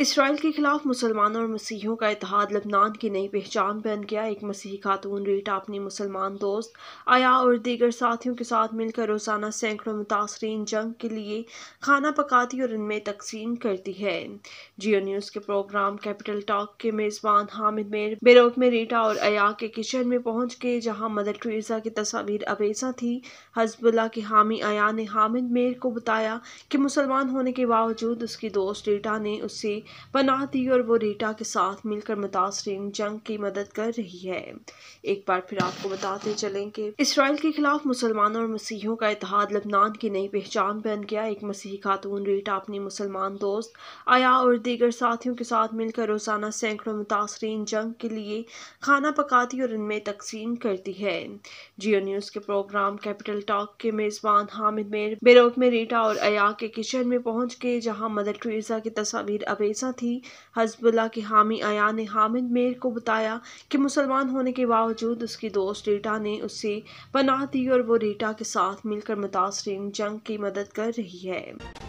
Israel के खिलाफ मुसलमानों और मसीहियों का इतिहाद लबनान की नई पहचान बन गया एक मसीही खातून रीटा अपनी मुसलमान दोस्त आया और दीगर साथियों के साथ मिलकर रोज़ाना सैकड़ों मुतासरीन जंग के लिए खाना पकाती और इनमें तकसीम करती है जियो न्यूज़ के प्रोग्राम कैपिटल टॉक के मेज़बान हामिद मेर बेरोक में रीटा और अया के किचन में पहुँच के जहाँ मदर ट्रीजा की तस्वीर अबेसा थी हजबुल्ला के हामी अया ने हामिद मेर को बताया कि मुसलमान होने के बावजूद उसकी दोस्त रीटा ने उससे पनाह दी और वो रीटा के साथ मिलकर मुतासरीन जंग की मदद कर रही है एक बार फिर आपको बताते चलें कि इसराइल के खिलाफ मुसलमानों और मसीहियों का इतिहाद लबनान की नई पहचान बन गया एक मसीही खातून रीटा अपनी मुसलमान दोस्त आया और दीगर साथियों के साथ मिलकर रोज़ाना सैकड़ों मुतासरीन जंग के लिए खाना पकाती और इनमें तकसीम करती है जियो न्यूज़ के प्रोग्राम कैपिटल टॉक के मेज़बान हामिद मेर बेरोक में रीटा और अया के किचन में पहुंच के जहाँ मदर ट्रीजा की तस्वीर अबेज अनीसा थी हजबुल्ला के हामी अया ने हामिद मेर को बताया कि मुसलमान होने के बावजूद उसकी दोस्त रीटा ने उसे पनाह दी और वो रीटा के साथ मिलकर मुतासरीन जंग की मदद कर रही है